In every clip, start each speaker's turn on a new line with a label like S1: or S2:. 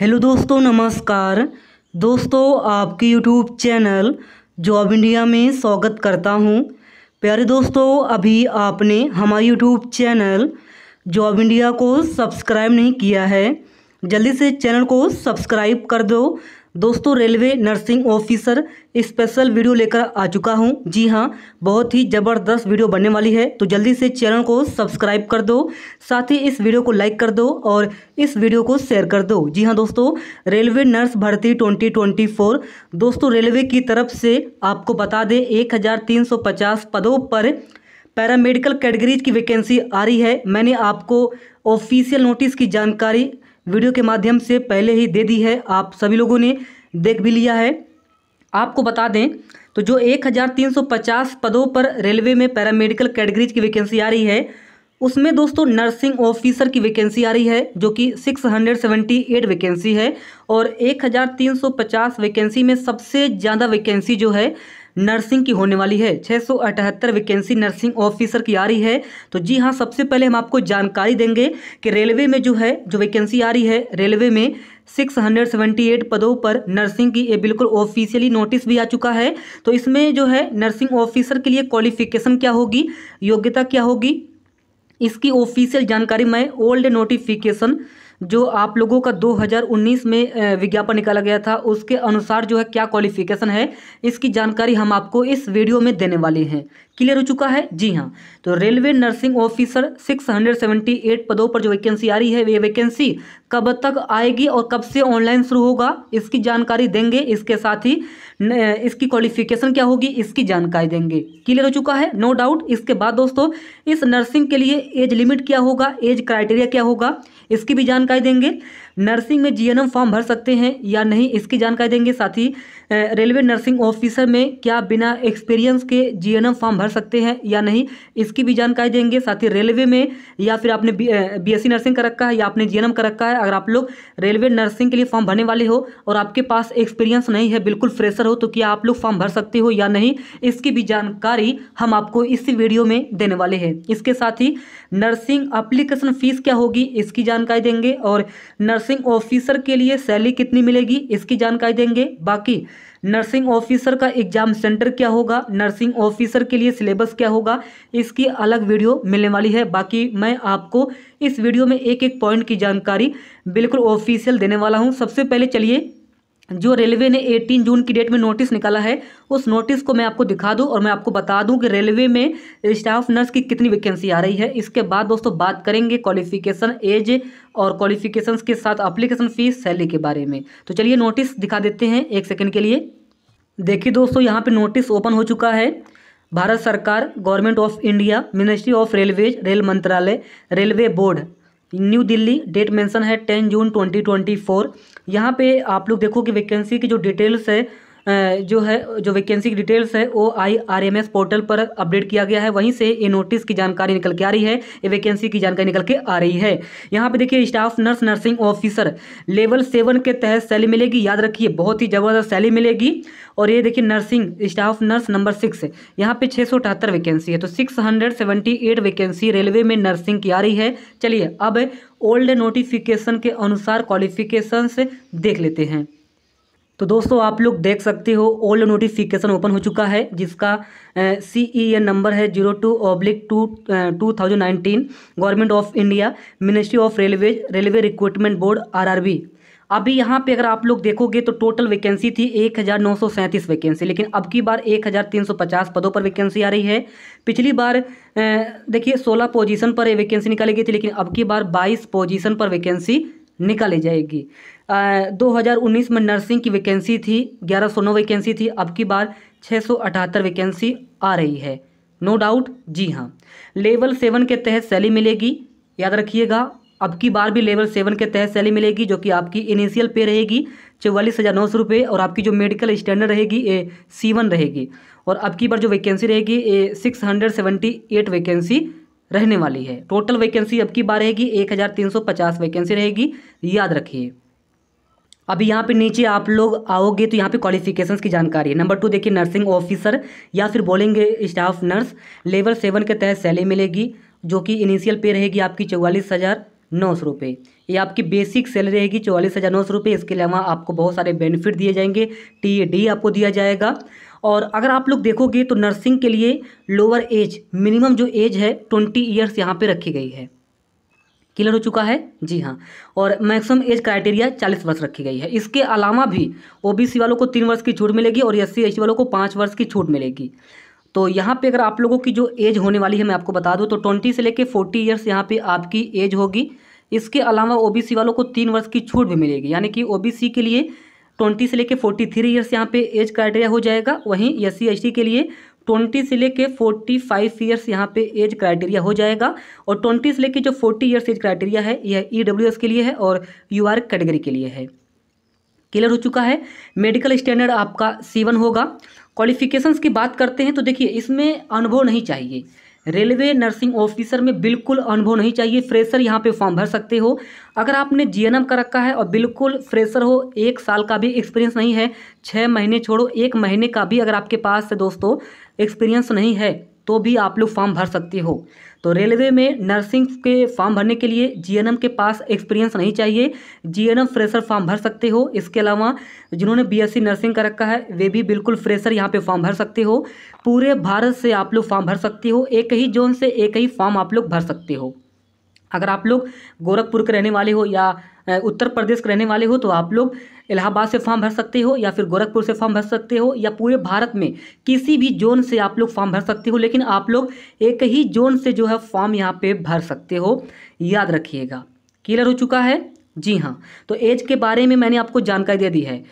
S1: hello दोस्तों नमस्कार दोस्तों आपके यूट्यूब चैनल जॉब इंडिया में स्वागत करता हूं प्यारे दोस्तों अभी आपने हमारे यूट्यूब चैनल जॉब इंडिया को सब्सक्राइब नहीं किया है जल्दी से चैनल को सब्सक्राइब कर दो दोस्तों railway nursing officer special video लेकर आ चुका हूं जी हां बहुत ही ज़बरदस्त वीडियो बनने वाली है तो जल्दी से चैनल को सब्सक्राइब कर दो साथ ही इस वीडियो को लाइक कर दो और इस वीडियो को शेयर कर दो जी हां दोस्तों रेलवे नर्स भर्ती 2024 दोस्तों रेलवे की तरफ से आपको बता दें एक पदों पर पैरामेडिकल कैटेगरीज की वैकेंसी आ रही है मैंने आपको ऑफिशियल नोटिस की जानकारी वीडियो के माध्यम से पहले ही दे दी है आप सभी लोगों ने देख भी लिया है आपको बता दें तो जो 1350 पदों पर रेलवे में पैरामेडिकल कैटेगरीज की वैकेंसी आ रही है उसमें दोस्तों नर्सिंग ऑफिसर की वैकेंसी आ रही है जो कि 678 वैकेंसी है और 1350 वैकेंसी में सबसे ज़्यादा वैकेंसी जो है नर्सिंग की होने वाली है छः वैकेंसी नर्सिंग ऑफिसर की आ रही है तो जी हाँ सबसे पहले हम आपको जानकारी देंगे कि रेलवे में जो है जो वैकेंसी आ रही है रेलवे में 678 पदों पर नर्सिंग की ये बिल्कुल ऑफिशियली नोटिस भी आ चुका है तो इसमें जो है नर्सिंग ऑफिसर के लिए क्वालिफिकेशन क्या होगी योग्यता क्या होगी इसकी ऑफिशियल जानकारी मैं ओल्ड नोटिफिकेशन जो आप लोगों का 2019 में विज्ञापन निकाला गया था उसके अनुसार जो है क्या क्वालिफिकेशन है इसकी जानकारी हम आपको इस वीडियो में देने वाले हैं क्लियर हो चुका है जी हाँ तो रेलवे नर्सिंग ऑफिसर 678 पदों पर जो वैकेंसी आ रही है वे वैकेंसी कब तक आएगी और कब से ऑनलाइन शुरू होगा इसकी जानकारी देंगे इसके साथ ही इसकी क्वालिफिकेशन क्या होगी इसकी जानकारी देंगे क्लियर हो चुका है नो डाउट इसके बाद दोस्तों इस नर्सिंग के लिए एज लिमिट क्या होगा एज क्राइटेरिया क्या होगा इसकी भी जानकारी देंगे नर्सिंग में जीएनएम फॉर्म भर सकते हैं या नहीं इसकी जानकारी देंगे साथ ही रेलवे नर्सिंग ऑफिसर में क्या बिना एक्सपीरियंस के जीएनएम फॉर्म भर सकते हैं या नहीं इसकी भी जानकारी देंगे साथ ही रेलवे में या फिर आपने बीएससी नर्सिंग कर रखा है या आपने जीएनएम कर रखा है है अगर आप लोग रेलवे नर्सिंग के लिए फॉर्म भरने वाले हो और आपके पास एक्सपीरियंस नहीं है बिल्कुल फ्रेशर हो तो क्या आप लोग फॉर्म भर सकते हो या नहीं इसकी भी जानकारी हम आपको इसी वीडियो में देने वाले हैं इसके साथ ही नर्सिंग अप्लीकेशन फ़ीस क्या होगी इसकी जानकारी देंगे और नर्सिंग ऑफिसर के लिए सैलरी कितनी मिलेगी इसकी जानकारी देंगे बाकी नर्सिंग ऑफिसर का एग्ज़ाम सेंटर क्या होगा नर्सिंग ऑफिसर के लिए सिलेबस क्या होगा इसकी अलग वीडियो मिलने वाली है बाकी मैं आपको इस वीडियो में एक एक पॉइंट की जानकारी बिल्कुल ऑफिशियल देने वाला हूँ सबसे पहले चलिए जो रेलवे ने 18 जून की डेट में नोटिस निकाला है उस नोटिस को मैं आपको दिखा दूं और मैं आपको बता दूं कि रेलवे में स्टाफ नर्स की कितनी वैकेंसी आ रही है इसके बाद दोस्तों बात करेंगे क्वालिफिकेशन एज और क्वालिफिकेशंस के साथ अप्लीकेशन फ़ीस सैलरी के बारे में तो चलिए नोटिस दिखा देते हैं एक सेकेंड के लिए देखिए दोस्तों यहाँ पर नोटिस ओपन हो चुका है भारत सरकार government of India ministry of railways रेल मंत्रालय railway board new Delhi date mention है ten June twenty twenty four यहाँ पे आप लोग देखो कि वैकेंसी की जो डिटेल्स है जो है जो वैकेंसी की डिटेल्स है वो I R M S portal पर अपडेट किया गया है वहीं से ये नोटिस की जानकारी निकल के आ रही है ये वैकेंसी की जानकारी निकल के आ रही है यहाँ पे देखिए staff nurse nursing officer level seven के तहत सैली मिलेगी याद रखिए बहुत ही ज़बरदस्त सैली मिलेगी और ये देखिए nursing staff nurse number six यहाँ पे छः सौ अठहत्तर वैकेंसी है तो six hundred seventy eight vacancy railway में नर्सिंग की आ रही है चलिए अब ओल्ड नोटिफिकेशन के अनुसार क्वालिफिकेशन देख लेते हैं तो दोस्तों आप लोग देख सकते हो ओल्ड नोटिफिकेशन ओपन हो चुका है जिसका सी ई एन नंबर है zero two oblique two two thousand nineteen government of India ministry of railway railway recruitment board RRB अभी यहाँ पे अगर आप लोग देखोगे तो टोटल वैकेंसी थी एक हज़ार नौ सौ सैंतीस वैकेंसी लेकिन अब की बार एक हज़ार तीन सौ पचास पदों पर वैकेंसी आ रही है पिछली बार देखिए सोलह पोजीशन पर वैकेंसी निकाली गई थी लेकिन अब की बार बाईस पोजिशन पर वैकेंसी निकाली जाएगी 2019 में नर्सिंग की वैकेंसी थी 1109 वैकेंसी थी अब की बार छः वैकेंसी आ रही है नो डाउट जी हाँ लेवल सेवन के तहत सैली मिलेगी याद रखिएगा अब की बार भी लेवल सेवन के तहत सैली मिलेगी जो कि आपकी इनिशियल पे रहेगी चौवालीस हज़ार नौ सौ रुपये और आपकी जो मेडिकल स्टैंडर्ड रहेगी ए सी वन रहेगी और अब की बार जो वैकेंसी रहेगी ए six hundred seventy eight vacancy रहने वाली है टोटल वैकेंसी अब की बार रहेगी एक हज़ार तीन सौ पचास वैकेंसी रहेगी याद रखिए अभी यहाँ पे नीचे आप लोग आओगे तो यहाँ पे क्वालिफिकेशंस की जानकारी है नंबर टू देखिए नर्सिंग ऑफिसर या फिर बोलेंगे स्टाफ नर्स लेवल सेवन के तहत सैलरी मिलेगी जो कि इनिशियल पे रहेगी आपकी चौवालीस हज़ार नौ सौ रुपये ये आपकी बेसिक सैलरी रहेगी चौवालीस हज़ार नौ सौ रुपये इसके अलावा आपको बहुत सारे बेनिफिट दिए जाएंगे टी डी e आपको दिया जाएगा और अगर आप लोग देखोगे तो नर्सिंग के लिए लोअर एज मिनिमम जो एज है ट्वेंटी ईयर्स यहाँ पर रखी गई है क्लियर हो चुका है जी हाँ और मैक्सिमम एज क्राइटेरिया चालीस वर्ष रखी गई है इसके अलावा भी ओबीसी वालों को तीन वर्ष की छूट मिलेगी और एस सी वालों को पाँच वर्ष की छूट मिलेगी तो यहाँ पे अगर आप लोगों की जो एज होने वाली है मैं आपको बता दूँ तो ट्वेंटी से लेकर फोर्टी ईयर्स यहाँ पे आपकी एज होगी इसके अलावा ओ वालों को तीन वर्ष की छूट भी मिलेगी यानी कि ओ के लिए ट्वेंटी से लेकर फोर्टी थ्री ईयर्स यहाँ पे एज क्राइटेरिया हो जाएगा वहीं एस सी के लिए ट्वेंटी से लेके फोर्टी फाइव ईयर्स यहाँ पे एज क्राइटेरिया हो जाएगा और ट्वेंटी से लेके जो फोर्टी ईयर्स एज क्राइटेरिया है यह ई डब्ल्यू एस के लिए है और यू आर कैटेगरी के लिए है क्लियर हो चुका है मेडिकल स्टैंडर्ड आपका सी वन होगा क्वालिफिकेशंस की बात करते हैं तो देखिए इसमें अनुभव नहीं चाहिए रेलवे नर्सिंग ऑफिसर में बिल्कुल अनुभव नहीं चाहिए फ्रेशर यहाँ पे फॉर्म भर सकते हो अगर आपने जीएनएम का रखा है और बिल्कुल फ्रेशर हो एक साल का भी एक्सपीरियंस नहीं है छः महीने छोड़ो एक महीने का भी अगर आपके पास दोस्तों एक्सपीरियंस नहीं है तो भी आप लोग फॉर्म भर सकते हो तो रेलवे में नर्सिंग के फॉर्म भरने के लिए जीएनएम के पास एक्सपीरियंस नहीं चाहिए जीएनएम फ्रेशर फॉर्म भर सकते हो इसके अलावा जिन्होंने बीएससी नर्सिंग का रखा है वे भी बिल्कुल फ्रेशर यहाँ पे फॉर्म भर सकते हो पूरे भारत से आप लोग फॉर्म भर सकते हो एक ही जोन से एक ही फॉर्म आप लोग भर सकते हो अगर आप लोग गोरखपुर के रहने वाले हो या उत्तर प्रदेश के रहने वाले हो तो आप लोग इलाहाबाद से फॉर्म भर सकते हो या फिर गोरखपुर से फॉर्म भर सकते हो या पूरे भारत में किसी भी जोन से आप लोग फॉर्म भर सकते हो लेकिन आप लोग एक ही जोन से जो है फॉर्म यहाँ पे भर सकते हो याद रखिएगा क्लियर हो चुका है जी हाँ तो एज के बारे में मैंने आपको जानकारी दे दी है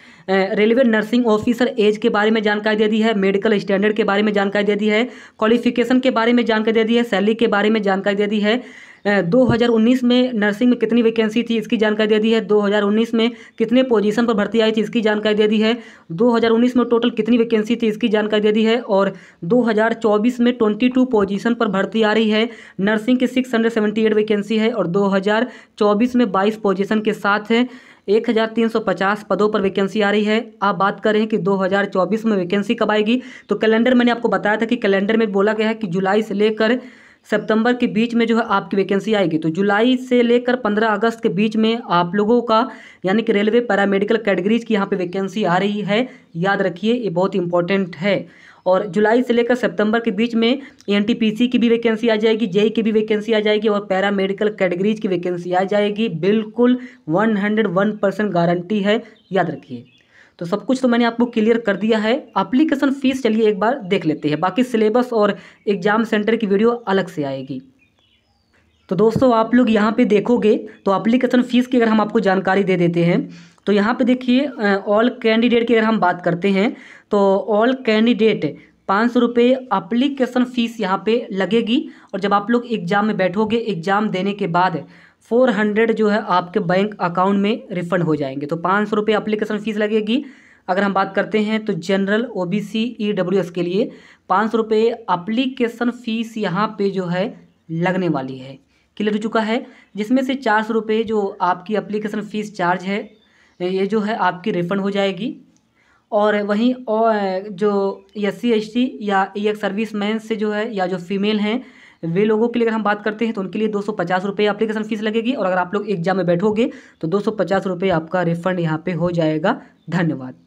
S1: रेलवे नर्सिंग ऑफिसर एज के बारे में जानकारी दे दी है मेडिकल स्टैंडर्ड के बारे में जानकारी दे दी है क्वालिफिकेशन के बारे में जानकारी दे दी है सैलरी के बारे में जानकारी दे दी है 2019 में नर्सिंग में कितनी वैकेंसी थी इसकी जानकारी दे दी है 2019 में कितने पोजीशन पर भर्ती आई थी इसकी जानकारी दे दी है 2019 में टोटल कितनी वैकेंसी थी इसकी जानकारी दे दी है और 2024 में 22 पोजीशन पर भर्ती आ रही है नर्सिंग की 678 वैकेंसी है और 2024 में 22 पोजीशन के साथ है एक हज़ार तीन सौ पचास पदों पर वैकेंसी आ रही है आप बात कर रहे हैं कि 2024 में वैकेंसी कब आएगी तो कैलेंडर मैंने आपको बताया था कि कैलेंडर में बोला गया है कि जुलाई से लेकर सितंबर के बीच में जो है आपकी वैकेंसी आएगी तो जुलाई से लेकर 15 अगस्त के बीच में आप लोगों का यानी कि रेलवे पैरामेडिकल कैटेगरीज की यहाँ पे वैकेंसी आ रही है याद रखिए ये बहुत इंपॉर्टेंट है और जुलाई से लेकर सितंबर के बीच में एन की भी वैकेंसी आ जाएगी जेई e की भी वैकेंसी आ जाएगी और पैरा मेडिकल कैटेगरीज की वैकेंसी आ जाएगी बिल्कुल वन परसेंट गारंटी है याद रखिए तो सब कुछ तो मैंने आपको क्लियर कर दिया है अप्लीकेशन फ़ीस चलिए एक बार देख लेते हैं बाकी सिलेबस और एग्ज़ाम सेंटर की वीडियो अलग से आएगी तो दोस्तों आप लोग यहाँ पे देखोगे तो अप्लीकेशन फ़ीस की अगर हम आपको जानकारी दे देते हैं तो यहाँ पे देखिए ऑल कैंडिडेट की अगर हम बात करते हैं तो ऑल कैंडिडेट पाँच सौ रुपये अप्लीकेशन फ़ीस यहाँ पे लगेगी और जब आप लोग एग्ज़ाम में बैठोगे एग्ज़ाम देने के बाद फोर हंड्रेड जो है आपके बैंक अकाउंट में रिफ़ंड हो जाएंगे तो पाँच सौ रुपये अप्लीकेशन फ़ीस लगेगी अगर हम बात करते हैं तो general O B C E W S के लिए पाँच सौ रुपये अप्लीकेशन फ़ीस यहाँ पर जो है लगने वाली है क्लियर हो चुका है जिसमें से चार सौ रुपये जो आपकी अप्लीकेशन फ़ीस चार्ज है ये जो है आपकी रिफ़ंड हो जाएगी और वहीं और जो एस सी या ई सर्विस मैन से जो है या जो फीमेल हैं वे लोगों के लिए अगर हम बात करते हैं तो उनके लिए दो सौ पचास रुपये अप्लीकेशन फ़ीस लगेगी और अगर आप लोग एग्जाम में बैठोगे तो दो सौ पचास रुपये आपका रिफंड यहाँ पे हो जाएगा धन्यवाद